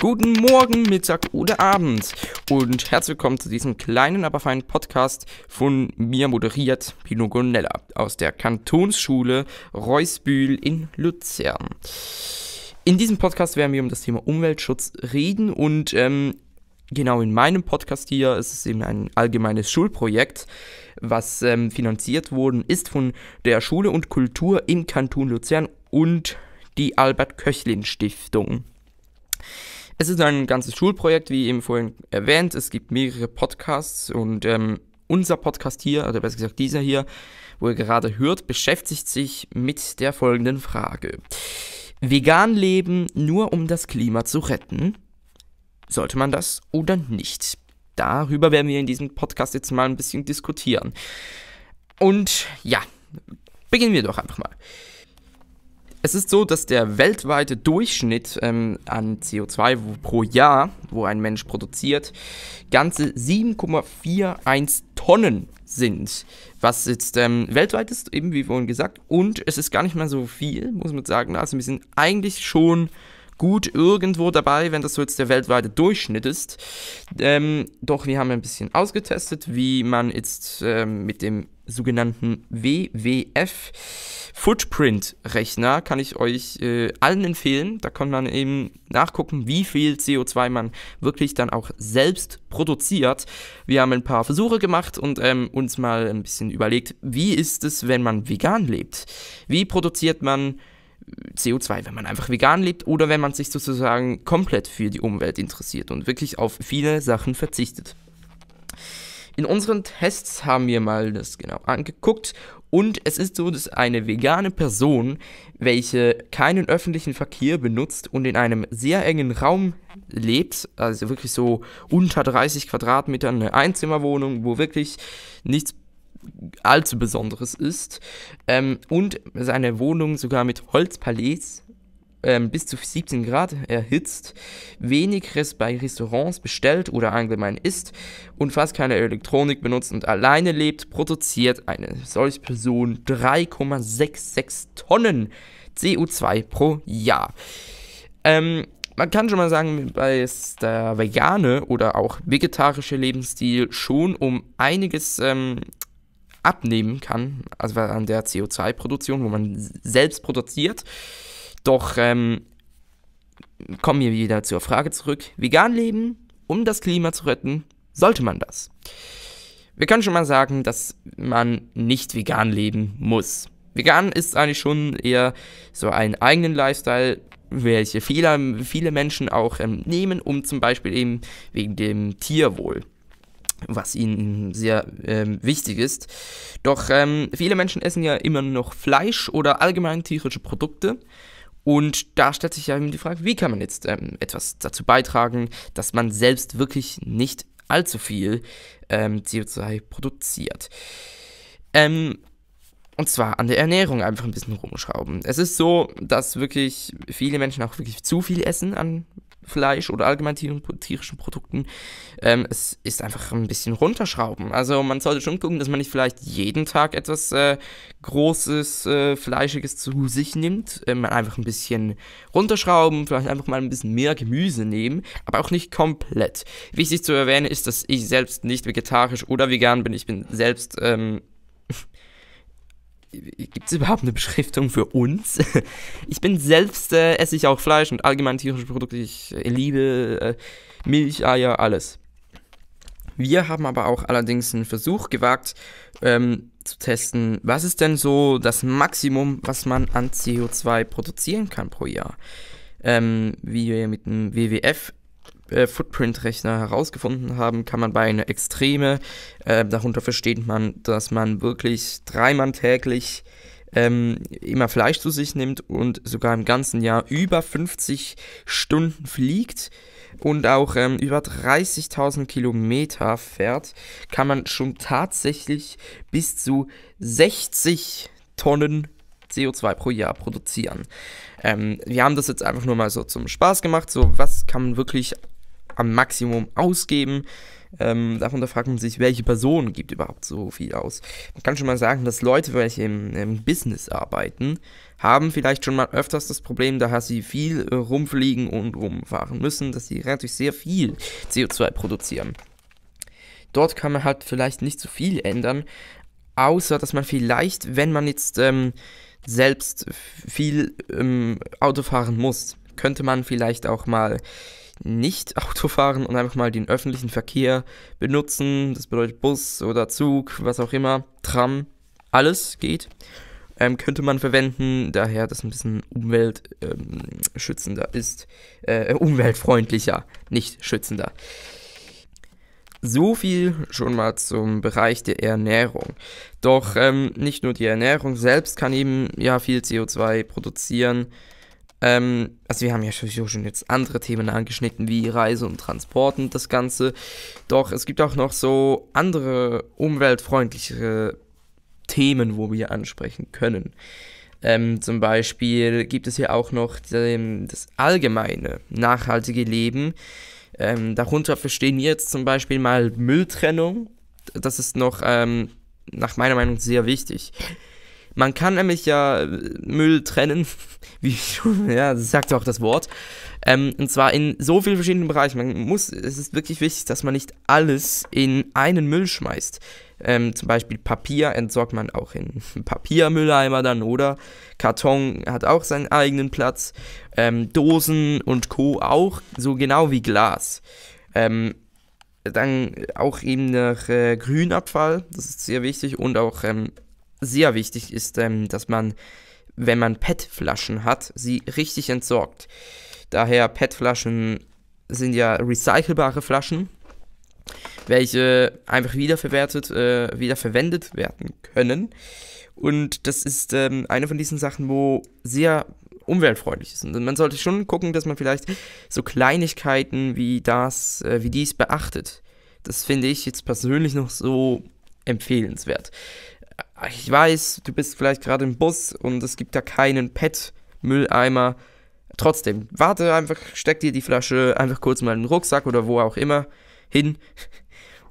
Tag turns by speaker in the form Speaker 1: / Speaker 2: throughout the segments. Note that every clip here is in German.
Speaker 1: Guten Morgen, Mittag oder Abend und herzlich willkommen zu diesem kleinen, aber feinen Podcast von mir moderiert Pino Gonella aus der Kantonsschule Reusbühl in Luzern. In diesem Podcast werden wir um das Thema Umweltschutz reden und ähm, genau in meinem Podcast hier ist es eben ein allgemeines Schulprojekt, was ähm, finanziert worden ist von der Schule und Kultur im Kanton Luzern und die Albert Köchlin Stiftung. Es ist ein ganzes Schulprojekt, wie eben vorhin erwähnt. Es gibt mehrere Podcasts und ähm, unser Podcast hier, oder besser gesagt dieser hier, wo ihr gerade hört, beschäftigt sich mit der folgenden Frage. Vegan leben nur um das Klima zu retten? Sollte man das oder nicht? Darüber werden wir in diesem Podcast jetzt mal ein bisschen diskutieren. Und ja, beginnen wir doch einfach mal. Es ist so, dass der weltweite Durchschnitt ähm, an CO2 pro Jahr, wo ein Mensch produziert, ganze 7,41 Tonnen sind. Was jetzt ähm, weltweit ist, eben wie vorhin gesagt. Und es ist gar nicht mal so viel, muss man sagen. Also wir sind eigentlich schon gut irgendwo dabei, wenn das so jetzt der weltweite Durchschnitt ist. Ähm, doch wir haben ein bisschen ausgetestet, wie man jetzt ähm, mit dem sogenannten WWF Footprint Rechner kann ich euch äh, allen empfehlen. Da kann man eben nachgucken, wie viel CO2 man wirklich dann auch selbst produziert. Wir haben ein paar Versuche gemacht und ähm, uns mal ein bisschen überlegt, wie ist es, wenn man vegan lebt? Wie produziert man äh, CO2, wenn man einfach vegan lebt oder wenn man sich sozusagen komplett für die Umwelt interessiert und wirklich auf viele Sachen verzichtet. In unseren Tests haben wir mal das genau angeguckt und es ist so, dass eine vegane Person, welche keinen öffentlichen Verkehr benutzt und in einem sehr engen Raum lebt, also wirklich so unter 30 Quadratmetern eine Einzimmerwohnung, wo wirklich nichts allzu Besonderes ist, ähm, und seine Wohnung sogar mit Holzpalais ähm, bis zu 17 Grad erhitzt, wenig bei Restaurants bestellt oder allgemein isst und fast keine Elektronik benutzt und alleine lebt, produziert eine solche Person 3,66 Tonnen CO2 pro Jahr. Ähm, man kann schon mal sagen, bei der vegane oder auch vegetarische Lebensstil schon um einiges ähm, abnehmen kann, also an der CO2-Produktion, wo man selbst produziert. Doch ähm, kommen wir wieder zur Frage zurück. Vegan leben, um das Klima zu retten, sollte man das? Wir können schon mal sagen, dass man nicht vegan leben muss. Vegan ist eigentlich schon eher so einen eigenen Lifestyle, welche Fehler viele Menschen auch ähm, nehmen, um zum Beispiel eben wegen dem Tierwohl, was ihnen sehr ähm, wichtig ist. Doch ähm, viele Menschen essen ja immer noch Fleisch oder allgemein tierische Produkte. Und da stellt sich ja eben die Frage, wie kann man jetzt ähm, etwas dazu beitragen, dass man selbst wirklich nicht allzu viel ähm, CO2 produziert. Ähm, und zwar an der Ernährung einfach ein bisschen rumschrauben. Es ist so, dass wirklich viele Menschen auch wirklich zu viel essen an Fleisch oder allgemein tierischen Produkten, ähm, es ist einfach ein bisschen runterschrauben. Also man sollte schon gucken, dass man nicht vielleicht jeden Tag etwas äh, Großes, äh, Fleischiges zu sich nimmt. Ähm, einfach ein bisschen runterschrauben, vielleicht einfach mal ein bisschen mehr Gemüse nehmen, aber auch nicht komplett. Wichtig zu erwähnen ist, dass ich selbst nicht vegetarisch oder vegan bin. Ich bin selbst ähm, Gibt es überhaupt eine Beschriftung für uns? Ich bin selbst, äh, esse ich auch Fleisch und allgemein tierische Produkte. Ich äh, liebe äh, Milch, Eier, alles. Wir haben aber auch allerdings einen Versuch gewagt, ähm, zu testen, was ist denn so das Maximum, was man an CO2 produzieren kann pro Jahr. Ähm, wie wir mit dem WWF äh, Footprint-Rechner herausgefunden haben, kann man bei einer Extreme, äh, darunter versteht man, dass man wirklich dreimal täglich ähm, immer Fleisch zu sich nimmt und sogar im ganzen Jahr über 50 Stunden fliegt und auch ähm, über 30.000 Kilometer fährt, kann man schon tatsächlich bis zu 60 Tonnen CO2 pro Jahr produzieren. Ähm, wir haben das jetzt einfach nur mal so zum Spaß gemacht. So, was kann man wirklich am Maximum ausgeben. Ähm, davon da fragt man sich, welche Person gibt überhaupt so viel aus. Man kann schon mal sagen, dass Leute, welche im, im Business arbeiten, haben vielleicht schon mal öfters das Problem, da sie viel äh, rumfliegen und rumfahren müssen, dass sie relativ sehr viel CO2 produzieren. Dort kann man halt vielleicht nicht so viel ändern, außer dass man vielleicht, wenn man jetzt ähm, selbst viel ähm, Auto fahren muss, könnte man vielleicht auch mal nicht Auto fahren und einfach mal den öffentlichen Verkehr benutzen. Das bedeutet Bus oder Zug, was auch immer, Tram, alles geht. Ähm, könnte man verwenden, daher das ein bisschen umweltschützender ähm, ist. Äh, umweltfreundlicher, nicht schützender. So viel schon mal zum Bereich der Ernährung. Doch ähm, nicht nur die Ernährung selbst kann eben ja viel CO2 produzieren. Ähm, also wir haben ja schon jetzt andere Themen angeschnitten, wie Reise und Transport und das Ganze. Doch es gibt auch noch so andere umweltfreundlichere Themen, wo wir ansprechen können. Ähm, zum Beispiel gibt es hier auch noch ähm, das allgemeine nachhaltige Leben. Ähm, darunter verstehen wir jetzt zum Beispiel mal Mülltrennung. Das ist noch ähm, nach meiner Meinung sehr wichtig. Man kann nämlich ja äh, Müll trennen, wie ja, das sagt auch das Wort. Ähm, und zwar in so vielen verschiedenen Bereichen. Man muss, es ist wirklich wichtig, dass man nicht alles in einen Müll schmeißt. Ähm, zum Beispiel Papier entsorgt man auch in Papiermülleimer dann oder Karton hat auch seinen eigenen Platz. Ähm, Dosen und Co. auch, so genau wie Glas. Ähm, dann auch eben nach äh, Grünabfall, das ist sehr wichtig, und auch ähm, sehr wichtig ist, ähm, dass man, wenn man PET-Flaschen hat, sie richtig entsorgt. Daher PET-Flaschen sind ja recycelbare Flaschen, welche einfach wiederverwertet, äh, wiederverwendet werden können. Und das ist ähm, eine von diesen Sachen, wo sehr umweltfreundlich ist. Und man sollte schon gucken, dass man vielleicht so Kleinigkeiten wie das, äh, wie dies beachtet. Das finde ich jetzt persönlich noch so empfehlenswert ich weiß, du bist vielleicht gerade im Bus und es gibt da keinen PET-Mülleimer. Trotzdem, warte einfach, steck dir die Flasche einfach kurz mal in den Rucksack oder wo auch immer hin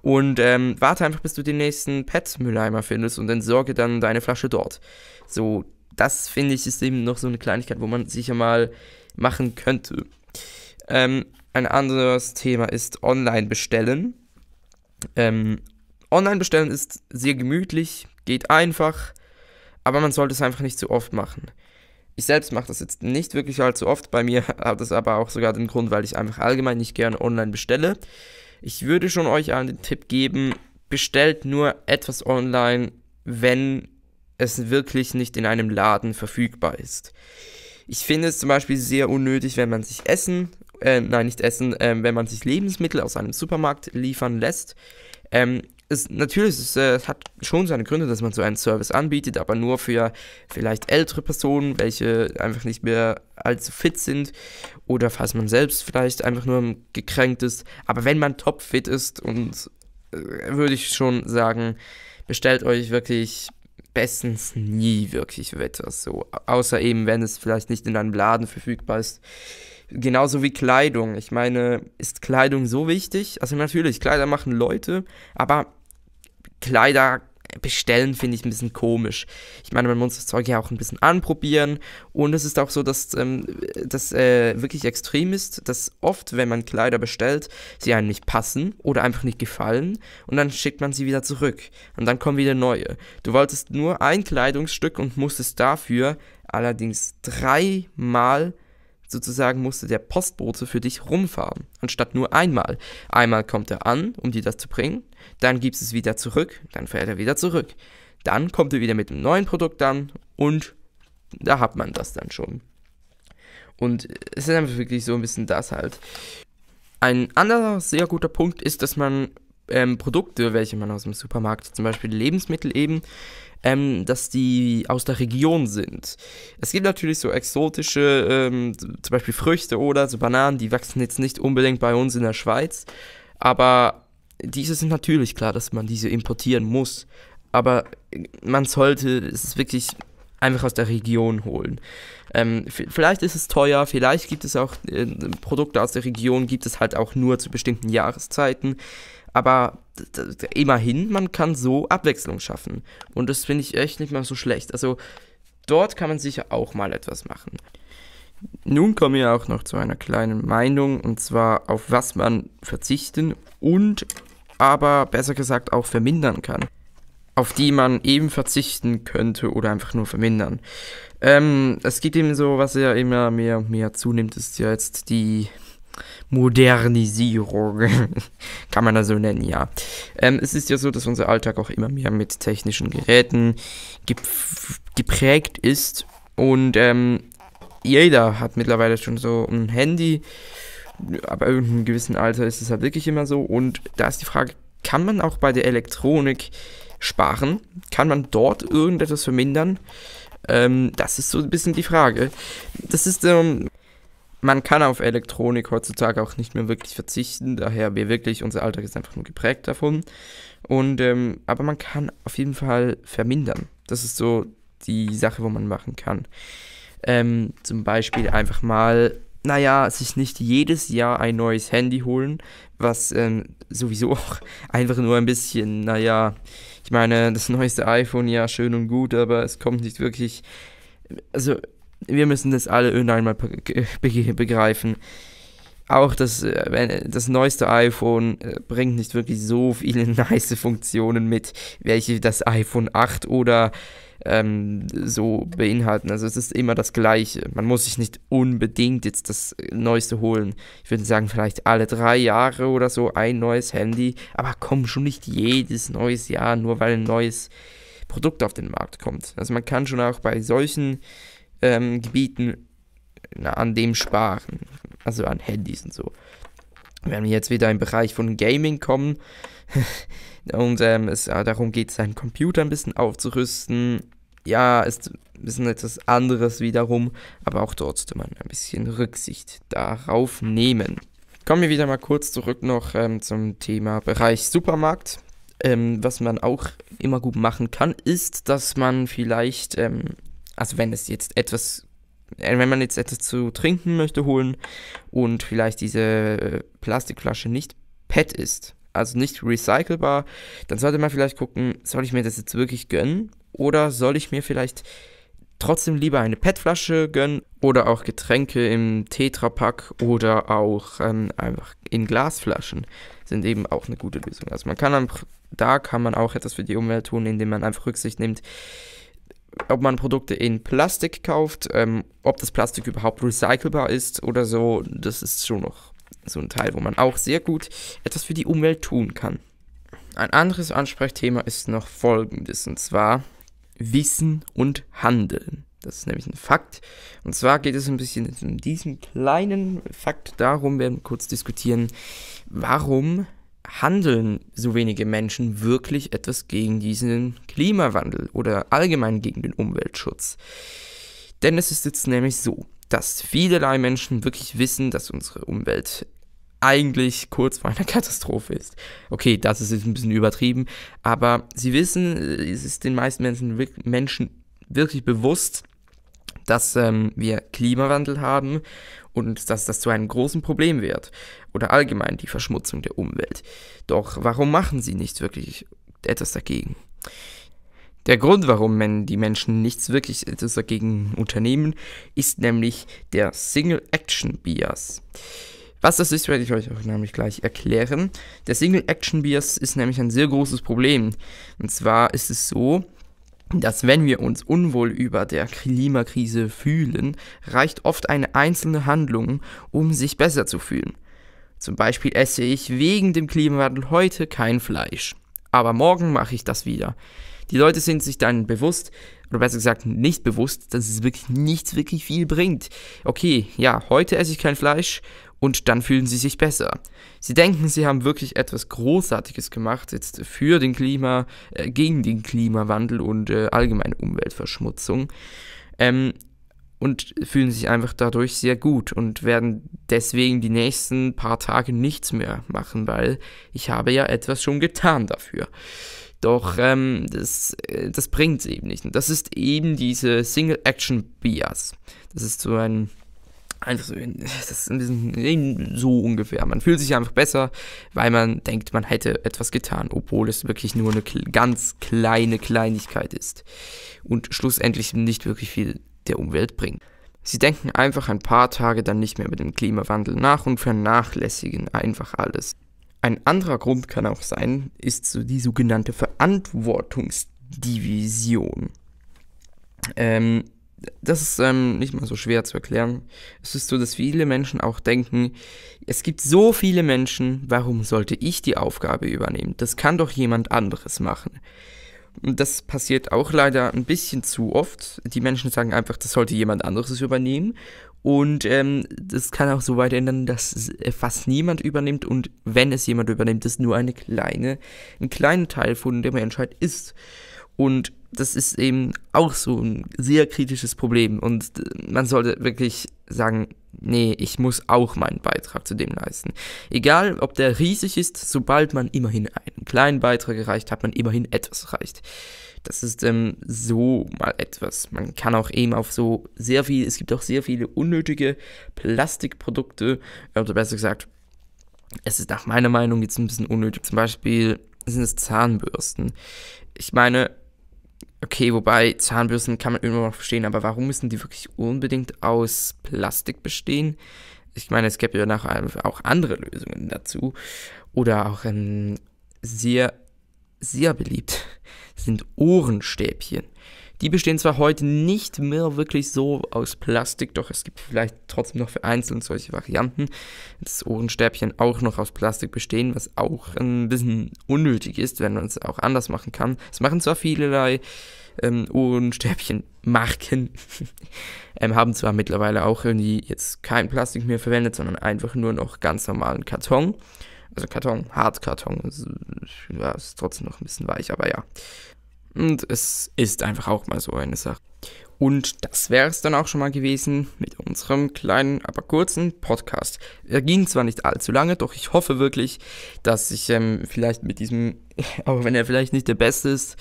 Speaker 1: und ähm, warte einfach, bis du den nächsten PET-Mülleimer findest und entsorge dann deine Flasche dort. So, das finde ich ist eben noch so eine Kleinigkeit, wo man sicher mal machen könnte. Ähm, ein anderes Thema ist Online-Bestellen. Ähm, Online-Bestellen ist sehr gemütlich, geht einfach, aber man sollte es einfach nicht zu oft machen. Ich selbst mache das jetzt nicht wirklich allzu oft. Bei mir hat das aber auch sogar den Grund, weil ich einfach allgemein nicht gerne online bestelle. Ich würde schon euch allen den Tipp geben, bestellt nur etwas online, wenn es wirklich nicht in einem Laden verfügbar ist. Ich finde es zum Beispiel sehr unnötig, wenn man sich Essen, äh, nein, nicht Essen, äh, wenn man sich Lebensmittel aus einem Supermarkt liefern lässt. Ähm, ist, natürlich es äh, hat schon seine Gründe, dass man so einen Service anbietet, aber nur für vielleicht ältere Personen, welche einfach nicht mehr allzu fit sind oder falls man selbst vielleicht einfach nur gekränkt ist. Aber wenn man topfit ist und äh, würde ich schon sagen, bestellt euch wirklich bestens nie wirklich etwas so, außer eben wenn es vielleicht nicht in einem Laden verfügbar ist. Genauso wie Kleidung. Ich meine, ist Kleidung so wichtig? Also natürlich, Kleider machen Leute, aber Kleider bestellen finde ich ein bisschen komisch. Ich meine, man muss das Zeug ja auch ein bisschen anprobieren und es ist auch so, dass ähm, das äh, wirklich extrem ist, dass oft, wenn man Kleider bestellt, sie einem nicht passen oder einfach nicht gefallen und dann schickt man sie wieder zurück und dann kommen wieder neue. Du wolltest nur ein Kleidungsstück und musstest dafür allerdings dreimal Sozusagen musste der Postbote für dich rumfahren, anstatt nur einmal. Einmal kommt er an, um dir das zu bringen, dann gibst es wieder zurück, dann fährt er wieder zurück. Dann kommt er wieder mit einem neuen Produkt an und da hat man das dann schon. Und es ist einfach wirklich so ein bisschen das halt. Ein anderer sehr guter Punkt ist, dass man ähm, Produkte, welche man aus dem Supermarkt, zum Beispiel Lebensmittel eben, ähm, dass die aus der Region sind. Es gibt natürlich so exotische, ähm, zum Beispiel Früchte oder so Bananen, die wachsen jetzt nicht unbedingt bei uns in der Schweiz, aber diese sind natürlich klar, dass man diese importieren muss. Aber äh, man sollte, es ist wirklich einfach aus der Region holen. Ähm, vielleicht ist es teuer, vielleicht gibt es auch äh, Produkte aus der Region, gibt es halt auch nur zu bestimmten Jahreszeiten. Aber immerhin, man kann so Abwechslung schaffen. Und das finde ich echt nicht mal so schlecht. Also dort kann man sicher auch mal etwas machen. Nun kommen wir auch noch zu einer kleinen Meinung, und zwar auf was man verzichten und aber besser gesagt auch vermindern kann. Auf die man eben verzichten könnte oder einfach nur vermindern. Ähm, es gibt eben so, was ja immer mehr und mehr zunimmt, ist ja jetzt die Modernisierung, kann man das so nennen, ja. Ähm, es ist ja so, dass unser Alltag auch immer mehr mit technischen Geräten gep geprägt ist und ähm, jeder hat mittlerweile schon so ein Handy. Ab irgendeinem gewissen Alter ist es halt wirklich immer so. Und da ist die Frage, kann man auch bei der Elektronik sparen? Kann man dort irgendetwas vermindern? Ähm, das ist so ein bisschen die Frage. Das ist ähm, man kann auf Elektronik heutzutage auch nicht mehr wirklich verzichten, daher wir wirklich, unser Alltag ist einfach nur geprägt davon. Und, ähm, aber man kann auf jeden Fall vermindern. Das ist so die Sache, wo man machen kann. Ähm, zum Beispiel einfach mal, naja, sich nicht jedes Jahr ein neues Handy holen, was ähm, sowieso auch einfach nur ein bisschen, naja, ich meine, das neueste iPhone, ja, schön und gut, aber es kommt nicht wirklich, also wir müssen das alle irgendwann begreifen. Auch das, äh, das neueste iPhone äh, bringt nicht wirklich so viele nice Funktionen mit, welche das iPhone 8 oder ähm, so beinhalten. Also es ist immer das Gleiche. Man muss sich nicht unbedingt jetzt das äh, Neueste holen. Ich würde sagen, vielleicht alle drei Jahre oder so ein neues Handy. Aber komm schon nicht jedes neues Jahr, nur weil ein neues Produkt auf den Markt kommt. Also man kann schon auch bei solchen ähm, Gebieten an dem sparen. Also an Handys und so. Wenn wir jetzt wieder im Bereich von Gaming kommen und ähm, es ah, darum geht, seinen Computer ein bisschen aufzurüsten, ja, ist ein bisschen etwas anderes wiederum, aber auch dort sollte man ein bisschen Rücksicht darauf nehmen. Kommen wir wieder mal kurz zurück noch ähm, zum Thema Bereich Supermarkt. Ähm, was man auch immer gut machen kann, ist, dass man vielleicht ähm, also wenn es jetzt etwas, äh, wenn man jetzt etwas zu trinken möchte holen und vielleicht diese äh, Plastikflasche nicht PET ist, also nicht recycelbar, dann sollte man vielleicht gucken, soll ich mir das jetzt wirklich gönnen oder soll ich mir vielleicht trotzdem lieber eine PET-Flasche gönnen oder auch Getränke im Tetrapack oder auch ähm, einfach in Glasflaschen sind eben auch eine gute Lösung. Also man kann da kann man auch etwas für die Umwelt tun, indem man einfach Rücksicht nimmt, ob man Produkte in Plastik kauft, ähm, ob das Plastik überhaupt recycelbar ist oder so, das ist schon noch so ein Teil, wo man auch sehr gut etwas für die Umwelt tun kann. Ein anderes Ansprechthema ist noch folgendes, und zwar Wissen und Handeln. Das ist nämlich ein Fakt. Und zwar geht es ein bisschen in diesem kleinen Fakt darum, werden wir kurz diskutieren, warum handeln so wenige Menschen wirklich etwas gegen diesen Klimawandel oder allgemein gegen den Umweltschutz? Denn es ist jetzt nämlich so, dass vielerlei Menschen wirklich wissen, dass unsere Umwelt eigentlich kurz vor einer Katastrophe ist. Okay, das ist jetzt ein bisschen übertrieben, aber sie wissen, es ist den meisten Menschen, wirklich bewusst, dass ähm, wir Klimawandel haben und dass das zu einem großen Problem wird oder allgemein die Verschmutzung der Umwelt. Doch warum machen sie nicht wirklich etwas dagegen? Der Grund, warum die Menschen nichts wirklich etwas dagegen unternehmen, ist nämlich der Single Action Bias. Was das ist, werde ich euch auch nämlich gleich erklären. Der Single Action Bias ist nämlich ein sehr großes Problem. Und zwar ist es so, dass wenn wir uns unwohl über der Klimakrise fühlen, reicht oft eine einzelne Handlung, um sich besser zu fühlen. Zum Beispiel esse ich wegen dem Klimawandel heute kein Fleisch, aber morgen mache ich das wieder. Die Leute sind sich dann bewusst, oder besser gesagt nicht bewusst, dass es wirklich nichts wirklich viel bringt. Okay, ja, heute esse ich kein Fleisch, und dann fühlen sie sich besser. Sie denken, sie haben wirklich etwas Großartiges gemacht, jetzt für den Klima, äh, gegen den Klimawandel und äh, allgemeine Umweltverschmutzung. Ähm, und fühlen sich einfach dadurch sehr gut und werden deswegen die nächsten paar Tage nichts mehr machen, weil ich habe ja etwas schon getan dafür. Doch ähm, das, äh, das bringt es eben nicht. Und das ist eben diese Single-Action-Bias. Das ist so ein Einfach so, das ist ein bisschen so ungefähr. Man fühlt sich einfach besser, weil man denkt, man hätte etwas getan, obwohl es wirklich nur eine ganz kleine Kleinigkeit ist und schlussendlich nicht wirklich viel der Umwelt bringt. Sie denken einfach ein paar Tage dann nicht mehr über den Klimawandel nach und vernachlässigen einfach alles. Ein anderer Grund kann auch sein, ist so die sogenannte Verantwortungsdivision. Ähm, das ist ähm, nicht mal so schwer zu erklären. Es ist so, dass viele Menschen auch denken, es gibt so viele Menschen, warum sollte ich die Aufgabe übernehmen? Das kann doch jemand anderes machen. Und das passiert auch leider ein bisschen zu oft. Die Menschen sagen einfach, das sollte jemand anderes übernehmen. Und ähm, das kann auch so weit ändern, dass fast niemand übernimmt. Und wenn es jemand übernimmt, es nur eine kleine, ein kleiner Teil von der Menschheit ist. Und das ist eben auch so ein sehr kritisches Problem und äh, man sollte wirklich sagen, nee, ich muss auch meinen Beitrag zu dem leisten. Egal, ob der riesig ist, sobald man immerhin einen kleinen Beitrag erreicht, hat man immerhin etwas erreicht. Das ist ähm, so mal etwas. Man kann auch eben auf so sehr viel, es gibt auch sehr viele unnötige Plastikprodukte, oder besser gesagt, es ist nach meiner Meinung jetzt ein bisschen unnötig. Zum Beispiel sind es Zahnbürsten. Ich meine, Okay, wobei Zahnbürsten kann man immer noch verstehen, aber warum müssen die wirklich unbedingt aus Plastik bestehen? Ich meine, es gäbe ja nachher auch andere Lösungen dazu. Oder auch ähm, sehr, sehr beliebt sind Ohrenstäbchen. Die bestehen zwar heute nicht mehr wirklich so aus Plastik, doch es gibt vielleicht trotzdem noch vereinzelt solche Varianten, dass Ohrenstäbchen auch noch aus Plastik bestehen, was auch ein bisschen unnötig ist, wenn man es auch anders machen kann. Es machen zwar vielerlei ähm, Ohrenstäbchen-Marken, ähm, haben zwar mittlerweile auch irgendwie jetzt kein Plastik mehr verwendet, sondern einfach nur noch ganz normalen Karton also Karton, Hartkarton, ist, ja, ist trotzdem noch ein bisschen weich, aber ja. Und es ist einfach auch mal so eine Sache. Und das wäre es dann auch schon mal gewesen mit unserem kleinen, aber kurzen Podcast. Er ging zwar nicht allzu lange, doch ich hoffe wirklich, dass ich ähm, vielleicht mit diesem, auch wenn er vielleicht nicht der Beste ist,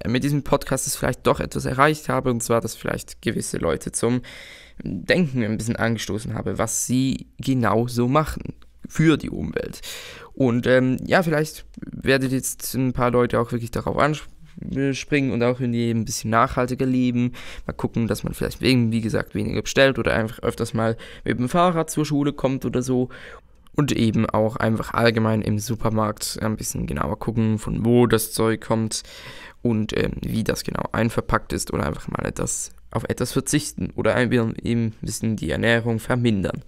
Speaker 1: äh, mit diesem Podcast es vielleicht doch etwas erreicht habe. Und zwar, dass vielleicht gewisse Leute zum Denken ein bisschen angestoßen habe, was sie genau so machen für die Umwelt. Und ähm, ja, vielleicht werdet jetzt ein paar Leute auch wirklich darauf ansprechen äh, springen und auch in die ein bisschen nachhaltiger leben. Mal gucken, dass man vielleicht wegen, wie gesagt, weniger bestellt oder einfach öfters mal mit dem Fahrrad zur Schule kommt oder so. Und eben auch einfach allgemein im Supermarkt ein bisschen genauer gucken, von wo das Zeug kommt und ähm, wie das genau einverpackt ist oder einfach mal etwas, auf etwas verzichten oder eben ein bisschen die Ernährung vermindern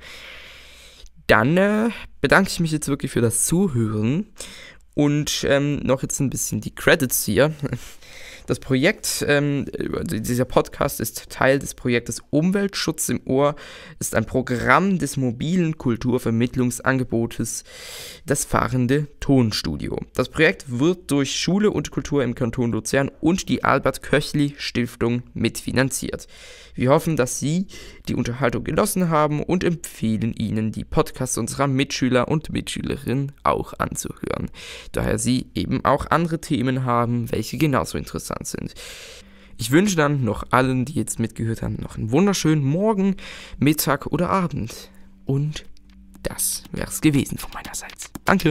Speaker 1: dann äh, bedanke ich mich jetzt wirklich für das Zuhören und ähm, noch jetzt ein bisschen die Credits hier. Das Projekt, ähm, also dieser Podcast ist Teil des Projektes Umweltschutz im Ohr, ist ein Programm des mobilen Kulturvermittlungsangebotes Das fahrende Tonstudio. Das Projekt wird durch Schule und Kultur im Kanton Luzern und die Albert Köchli Stiftung mitfinanziert. Wir hoffen, dass Sie die Unterhaltung genossen haben und empfehlen Ihnen, die Podcasts unserer Mitschüler und Mitschülerinnen auch anzuhören, daher Sie eben auch andere Themen haben, welche genauso interessant dran sind. Ich wünsche dann noch allen, die jetzt mitgehört haben, noch einen wunderschönen Morgen, Mittag oder Abend. Und das wäre es gewesen von meinerseits. Danke.